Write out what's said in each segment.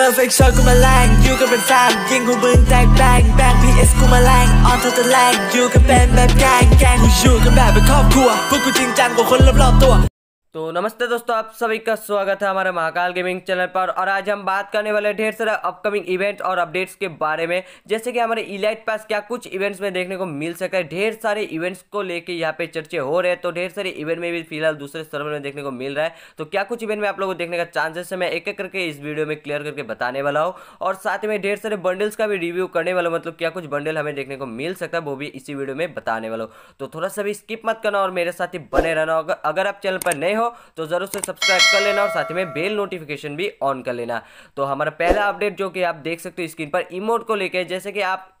Perfect shot กูมาแรงยูก็เป็นแฟนยิงหูบึงแตกแบงแบง PS กูมาแรงออนเธอจะแรงยูก็เป็นแบบแกงแกงกูยูกันแบบเป็นครอบครัวพวกกูจริงจังกว่าคนรอบๆตัว तो नमस्ते दोस्तों आप सभी का स्वागत है हमारे महाकाल गेमिंग चैनल पर और आज हम बात करने वाले ढेर सारे अपकमिंग इवेंट्स और अपडेट्स के बारे में जैसे कि हमारे इलाइट पास क्या कुछ इवेंट्स में देखने को मिल सका है ढेर सारे इवेंट्स को लेके यहाँ पे चर्चे हो रहे हैं तो ढेर सारे इवेंट में भी फिलहाल दूसरे सर्वर में देखने को मिल रहा है तो क्या कुछ इवेंट में आप लोगों को देखने का चांसेस है मैं एक एक करके इस वीडियो में क्लियर करके बताने वाला हूँ और साथ में ढेर सारे बंडल्स का भी रिव्यू करने वाला मतलब क्या कुछ बंडल हमें देखने को मिल सकता है वो भी इसी वीडियो में बताने वाला हूँ तो थोड़ा सा भी स्किप मत करना और मेरे साथ ही बने रहना अगर आप चैनल पर नए हो हो तो ज़रूर से सब्सक्राइब कर लेना और साथ में बेल नोटिफिकेशन भी ऑन कर लेना तो हमारा पहला अपडेट जो कि आप देख सकते हो स्क्रीन पर इमोट को लेकर जैसे कि आप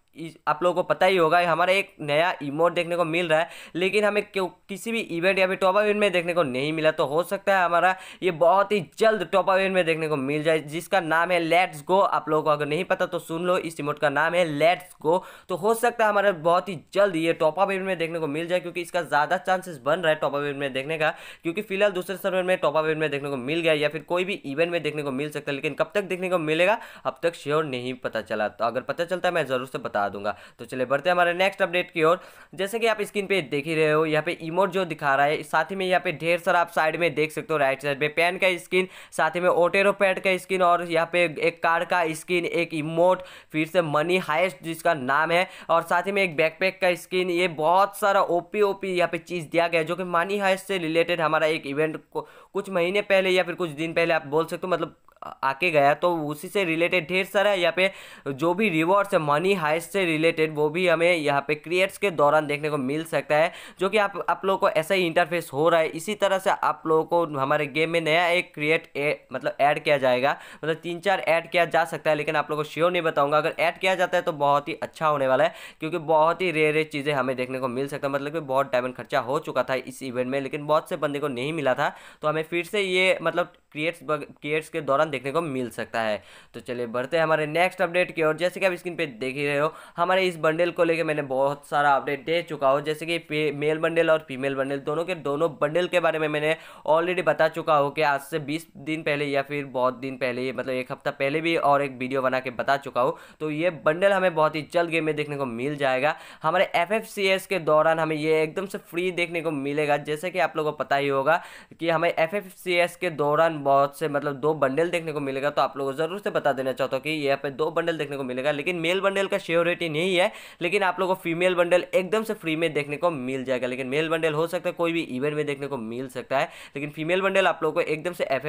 आप लोगों को पता ही होगा हमारा एक नया इमोट देखने को मिल रहा है लेकिन हमें क्यों किसी भी इवेंट या फिर टॉप इवेंट में देखने को नहीं मिला तो हो सकता है हमारा ये बहुत ही जल्द टॉप इवेंट में देखने को मिल जाए जिसका नाम है लेट्स गो आप लोगों को अगर नहीं पता तो सुन लो इस इमोट का नाम है लेट्स गो तो हो सकता है हमारा बहुत ही जल्द ये टॉप इवेंट में देखने को मिल जाए क्योंकि इसका ज़्यादा चांसेस बन रहा है टॉप इवेंट में देखने का क्योंकि फिलहाल दूसरे समय में टॉप इवेंट में देखने को मिल गया या फिर कोई भी इवेंट में देखने को मिल सकता है लेकिन कब तक देखने को मिलेगा अब तक श्योर नहीं पता चला तो अगर पता चलता है मैं ज़रूर से बता बता दूंगा तो चले बढ़ते हैं हमारे नेक्स्ट अपडेट की ओर जैसे कि आप स्क्रीन पे देख ही रहे हो यहाँ पे इमोट जो दिखा रहा है साथ ही में यहाँ पे ढेर सारा आप साइड में देख सकते हो राइट साइड में पेन का स्क्रीन साथ ही में ओटेरो पैड का स्क्रीन और यहाँ पे एक कार का स्क्रीन एक इमोट फिर से मनी हाइस्ट जिसका नाम है और साथ ही में एक बैकपैक का स्क्रीन ये बहुत सारा ओपी ओपी यहाँ पे चीज़ दिया गया जो कि मनी हाइस्ट से रिलेटेड हमारा एक इवेंट को कुछ महीने पहले या फिर कुछ दिन पहले आप बोल सकते हो मतलब आके गया तो उसी से रिलेटेड ढेर सारा यहाँ पे जो भी रिवॉर्ड्स है मनी हाइस से रिलेटेड वो भी हमें यहाँ पे क्रिएट्स के दौरान देखने को मिल सकता है जो कि आप आप लोगों को ऐसा ही इंटरफेस हो रहा है इसी तरह से आप लोगों को हमारे गेम में नया एक क्रिएट मतलब ऐड किया जाएगा मतलब तीन चार ऐड किया जा सकता है लेकिन आप लोग को श्योर नहीं बताऊँगा अगर ऐड किया जाता है तो बहुत ही अच्छा होने वाला है क्योंकि बहुत ही रेयर रेयर चीज़ें हमें देखने को मिल सकता है मतलब कि बहुत डायमंड खर्चा हो चुका था इस इवेंट में लेकिन बहुत से बंदे को नहीं मिला था तो हमें फिर से ये मतलब क्रिएट्स क्रिएट्स के दौरान देखने को मिल सकता है तो चलिए बढ़ते हैं हमारे नेक्स्ट अपडेट की और जैसे कि आप स्क्रीन पे देख ही रहे हो हमारे इस बंडल को लेकर मैंने बहुत सारा अपडेट दे चुका हूँ जैसे कि मेल बंडल और फीमेल बंडल दोनों के दोनों बंडल के बारे में मैंने ऑलरेडी बता चुका हूँ कि आज से बीस दिन पहले या फिर बहुत दिन पहले मतलब एक हफ्ता पहले भी और एक वीडियो बना के बता चुका हूँ तो ये बंडल हमें बहुत ही जल्द गेम में देखने को मिल जाएगा हमारे एफ के दौरान हमें ये एकदम से फ्री देखने को मिलेगा जैसे कि आप लोगों को पता ही होगा कि हमें एफ के दौरान बहुत से मतलब दो बंडल देखने को मिलेगा तो आप लोगों को ज़रूर से बता देना चाहता हूँ कि यहाँ पे दो बंडल देखने को मिलेगा लेकिन मेल बंडल का श्योरिटी नहीं है लेकिन आप लोगों को फीमेल बंडल एकदम से फ्री में देखने को मिल जाएगा लेकिन मेल बंडल हो सकता है कोई भी इवेंट में देखने को मिल सकता है लेकिन फीमेल बंडल आप लोग को एकदम से एफ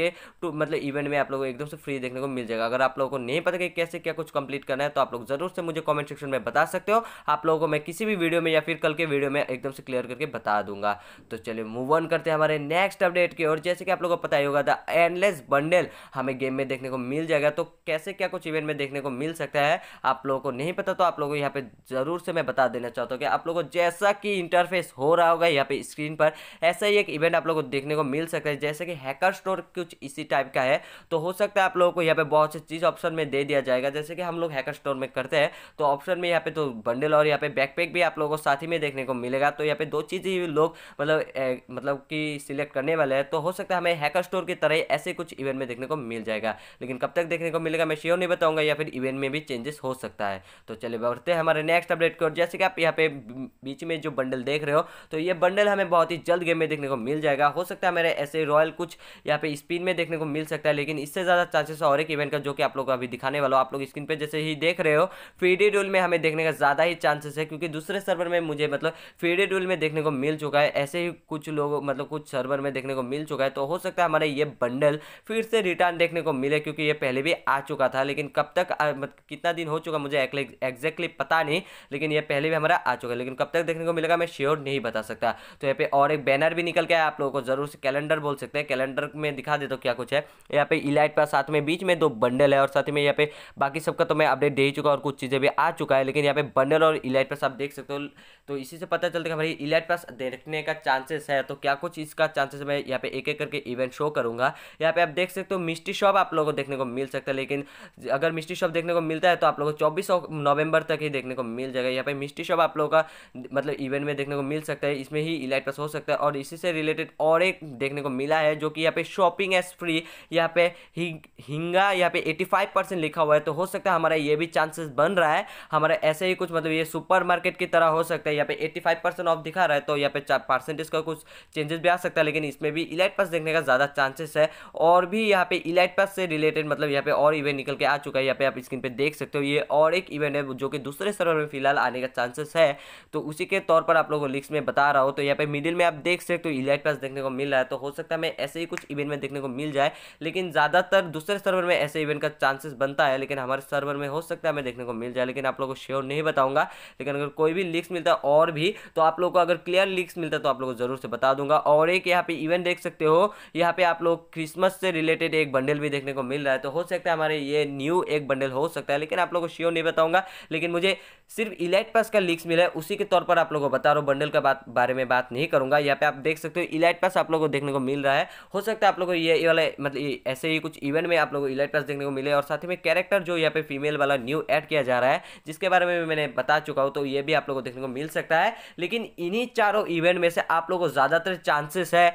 के टू मतलब इवेंट में आप लोग को एकदम से फ्री देखने को मिल जाएगा अगर आप लोगों को नहीं पता कि कैसे क्या कुछ कंप्लीट करना है तो आप लोग ज़रूर से मुझे कमेंट सेक्शन में बता सकते हो आप लोगों को मैं किसी भी वीडियो में या फिर कल के वीडियो में एकदम से क्लियर करके बता दूंगा तो चलिए मूव ऑन करते हैं हमारे नेक्स्ट अपडेट की और जैसे कि आप लोगों को पता ही होगा होगा द एंडलेस बंडल हमें गेम में देखने को मिल जाएगा तो कैसे क्या कुछ इवेंट में देखने को मिल सकता है आप लोगों को नहीं पता तो आप लोगों को यहाँ पे ज़रूर से मैं बता देना चाहता हूँ कि आप लोगों को जैसा कि इंटरफेस हो रहा होगा यहाँ पे स्क्रीन पर ऐसा ही एक इवेंट आप लोगों को देखने को मिल सकता है जैसे कि हैकर स्टोर कुछ इसी टाइप का है तो हो सकता है आप लोगों को यहाँ पे बहुत सी चीज़ ऑप्शन में दे दिया जाएगा जैसे कि हम लोग हैकर स्टोर में करते हैं तो ऑप्शन में यहाँ पे तो बंडल और यहाँ पे बैकपैक भी आप लोगों को साथ ही में देखने को मिलेगा तो यहाँ पे दो चीज़ ही लोग मतलब मतलब कि सिलेक्ट करने वाले हैं तो हो सकता है हमें हैकर स्टोर स्टोर की तरह ऐसे कुछ इवेंट में देखने को मिल जाएगा लेकिन कब तक देखने को मिलेगा मैं श्योर नहीं बताऊंगा या फिर इवेंट में भी चेंजेस हो सकता है तो चलिए बढ़ते हैं हमारे नेक्स्ट अपडेट की ओर जैसे कि आप यहाँ पे बीच में जो बंडल देख रहे हो तो ये बंडल हमें बहुत ही जल्द गेम में देखने को मिल जाएगा हो सकता है मेरे ऐसे रॉयल कुछ यहाँ पे स्पिन में देखने को मिल सकता है लेकिन इससे ज़्यादा चांसेस और एक इवेंट का जो कि आप लोग अभी दिखाने वाला हो आप लोग स्क्रीन पर जैसे ही देख रहे हो फीडी डूल में हमें देखने का ज़्यादा ही चांसेस है क्योंकि दूसरे सर्वर में मुझे मतलब फीडी डूल में देखने को मिल चुका है ऐसे ही कुछ लोग मतलब कुछ सर्वर में देखने को मिल चुका है तो हो सकता है हमारे है ये बंडल फिर से रिटर्न देखने को मिले क्योंकि ये पहले भी आ चुका था लेकिन कब तक कितना दिन हो चुका मुझे एग्जैक्टली पता नहीं लेकिन ये पहले भी हमारा आ चुका है लेकिन कब तक देखने को मिलेगा मैं श्योर नहीं बता सकता तो यहाँ पे और एक बैनर भी निकल के आया आप लोगों को जरूर से कैलेंडर बोल सकते हैं कैलेंडर में दिखा दे तो क्या कुछ है यहाँ पे इलाइट पर साथ में बीच में दो बंडल है और साथ में यहाँ पे बाकी सबका तो मैं अपडेट दे ही चुका और कुछ चीज़ें भी आ चुका है लेकिन यहाँ पे बंडल और इलाइट पर आप देख सकते हो तो इसी से पता चलता है कि हमारी इलाइट पास देखने का चांसेस है तो क्या कुछ इसका चांसेस मैं यहाँ पे एक एक करके इवेंट शो करूँगा यहाँ पे आप देख सकते हो मिस्ट्री शॉप आप लोगों को देखने को मिल सकता है लेकिन अगर मिस्ट्री शॉप देखने को मिलता है तो आप लोगों को चौबीस नवंबर तक ही देखने को मिल जाएगा यहाँ पे मिस्ट्री शॉप आप लोगों का मतलब इवेंट में देखने को मिल सकता है इसमें ही इलाइट पास हो सकता है और इसी से रिलेटेड और एक देखने को मिला है जो कि यहाँ पे शॉपिंग एज फ्री यहाँ पे हिंगा यहाँ पे एटी लिखा हुआ है तो हो सकता है हमारा ये भी चांसेस बन रहा है हमारा ऐसे ही कुछ मतलब ये सुपर की तरह हो सकता है यहाँ पे 85 परसेंट ऑफ दिखा रहा है तो यहाँ पे परसेंटेज का कुछ चेंजेस भी आ सकता है लेकिन इसमें भी इलाइट पास देखने का ज़्यादा चांस चांसेस है और भी यहाँ पे इलाइट पास से रिलेटेड मतलब यहाँ पे और इवेंट निकल के आ चुका है यहाँ पे आप स्क्रीन पे देख सकते हो ये और एक इवेंट है जो कि दूसरे सर्वर में फिलहाल आने का चांसेस है तो उसी के तौर पर आप लोगों को लिस्ट में बता रहा हूँ तो यहाँ पे मिडिल में आप देख सकते हो इलाइट पास देखने को मिल रहा है तो हो सकता है मैं ऐसे ही कुछ इवेंट में देखने को मिल जाए लेकिन ज़्यादातर दूसरे सर्वर में ऐसे इवेंट का चांसेस बनता है लेकिन हमारे सर्वर में हो सकता है हमें देखने को मिल जाए लेकिन आप लोग को श्योर नहीं बताऊंगा लेकिन अगर कोई भी लिक्स मिलता है और भी तो आप लोग को अगर क्लियर लिक्स मिलता है तो आप लोग को जरूर से बता दूंगा और एक यहाँ पे इवेंट देख सकते हो यहाँ पे आप आप लोग क्रिसमस से रिलेटेड एक बंडल भी देखने को मिल रहा है तो हो सकता है हमारे ये न्यू एक बंडल हो सकता है लेकिन आप लोग को श्योर नहीं बताऊंगा लेकिन मुझे सिर्फ इलाइट पास का लीक्स मिला है उसी के तौर पर आप लोग को बता रहा हूँ बंडल का बात बारे में बात नहीं करूंगा यहाँ पे आप देख सकते हो इलाइट पास आप लोग को देखने को मिल रहा है हो सकता है आप लोग को ये वाले मतलब ऐसे ही कुछ इवेंट में आप लोग को इलाइट पास देखने को मिले और साथ में कैरेक्टर जो यहाँ पे फीमेल वाला न्यू एड किया जा रहा है जिसके बारे में मैंने बता चुका हूँ तो ये भी आप लोग को देखने को मिल सकता है लेकिन इन्हीं चारों इवेंट में से आप लोग को ज़्यादातर चांसेस है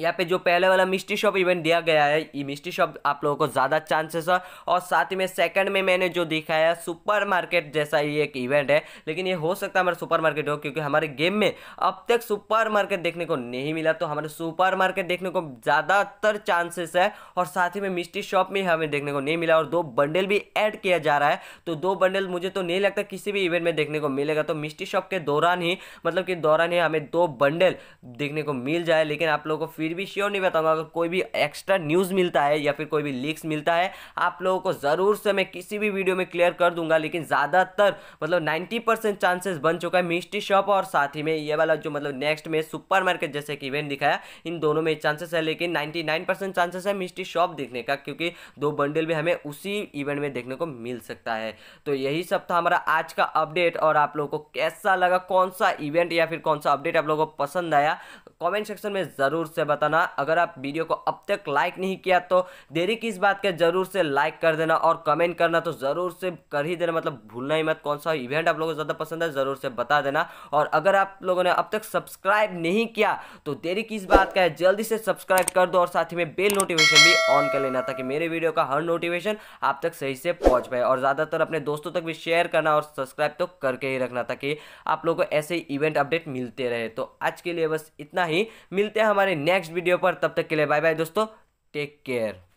यहाँ पे जो पहले वाला मिस्ट्री शॉप इवेंट दिया गया है ये मिस्ट्री शॉप आप लोगों को ज़्यादा चांसेस है और साथ ही में सेकंड में मैंने जो दिखाया है सुपर मार्केट जैसा ही एक इवेंट है लेकिन ये हो सकता है हमारा सुपर मार्केट हो क्योंकि हमारे गेम में अब तक सुपर मार्केट देखने को नहीं मिला तो हमारे सुपर मार्केट देखने को ज़्यादातर चांसेस है और साथ ही में मिस्ट्री शॉप में हमें देखने को नहीं मिला और दो बंडल भी ऐड किया जा रहा है तो दो बंडल मुझे तो नहीं लगता किसी भी इवेंट में देखने को मिलेगा तो मिस्ट्री शॉप के दौरान ही मतलब कि दौरान ही हमें दो बंडल देखने को मिल जाए लेकिन आप लोगों को फिर भी श्योर नहीं बताऊंगा अगर कोई भी एक्स्ट्रा न्यूज़ मिलता है या फिर कोई भी लीक्स मिलता है आप लोगों को ज़रूर से मैं किसी भी वीडियो में क्लियर कर दूंगा लेकिन ज़्यादातर मतलब नाइन्टी परसेंट चांसेस बन चुका है मिस्ट्री शॉप और साथ ही में ये वाला जो मतलब नेक्स्ट में सुपर मार्केट जैसे कि इवेंट दिखाया इन दोनों में चांसेस है लेकिन नाइन्टी चांसेस है मिस्ट्री शॉप देखने का क्योंकि दो बंडल भी हमें उसी इवेंट में देखने को मिल सकता है तो यही सब था हमारा आज का अपडेट और आप लोगों को कैसा लगा कौन सा इवेंट या फिर कौन सा अपडेट आप लोगों को पसंद आया कमेंट सेक्शन में ज़रूर से बताना अगर आप वीडियो को अब तक लाइक नहीं किया तो देरी किस बात का जरूर से लाइक कर देना और कमेंट करना तो ज़रूर से कर ही देना मतलब भूलना ही मत कौन सा इवेंट आप लोगों को ज़्यादा पसंद है ज़रूर से बता देना और अगर आप लोगों ने अब तक सब्सक्राइब नहीं किया तो देरी किस बात का है जल्दी से सब्सक्राइब कर दो और साथ ही में बेल नोटिफिकेशन भी ऑन कर लेना ताकि मेरे वीडियो का हर नोटिफिकेशन आप तक सही से पहुंच पाए और ज़्यादातर अपने दोस्तों तक भी शेयर करना और सब्सक्राइब तो करके ही रखना ताकि आप लोग को ऐसे इवेंट अपडेट मिलते रहे तो आज के लिए बस इतना ही मिलते हैं हमारे नेक्स्ट नेक्स्ट वीडियो पर तब तक के लिए बाय बाय दोस्तों टेक केयर